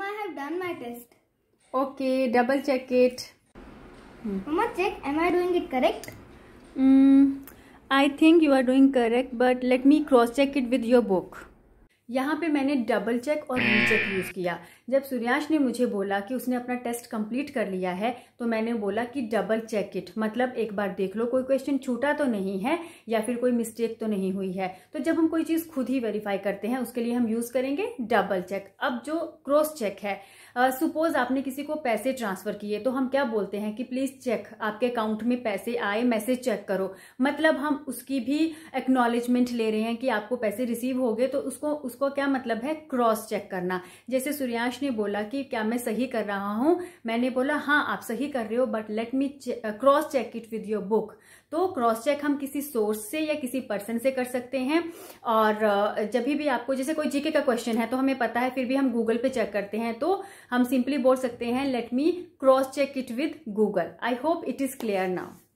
I have done my test. Okay, double check it. Hmm. Mama, check. Am I doing it correct? Hmm. I think you are doing correct, but let me cross check it with your book. यहाँ पे मैंने double check और check use किया जब सूर्याश ने मुझे बोला कि उसने अपना टेस्ट कंप्लीट कर लिया है तो मैंने बोला कि डबल चेक इट मतलब एक बार देख लो कोई क्वेश्चन छूटा तो नहीं है या फिर कोई मिस्टेक तो नहीं हुई है तो जब हम कोई चीज़ खुद ही वेरीफाई करते हैं उसके लिए हम यूज़ करेंगे डबल चेक अब जो क्रॉस चेक है सपोज uh, आपने किसी को पैसे ट्रांसफ़र किए तो हम क्या बोलते हैं कि प्लीज़ चेक आपके अकाउंट में पैसे आए मैसेज चेक करो मतलब हम उसकी भी एक्नॉलेजमेंट ले रहे हैं कि आपको पैसे रिसीव हो गए तो उसको उसको उसको क्या मतलब है क्रॉस चेक करना जैसे सूर्यांश ने बोला कि क्या मैं सही कर रहा हूं मैंने बोला हाँ आप सही कर रहे हो but let me cross check it with your book तो क्रॉस चेक हम किसी सोर्स से या किसी पर्सन से कर सकते हैं और uh, जब भी आपको जैसे कोई जीके का क्वेश्चन है तो हमें पता है फिर भी हम गूगल पे चेक करते हैं तो हम सिंपली बोल सकते हैं let me cross check it with Google I hope it is clear now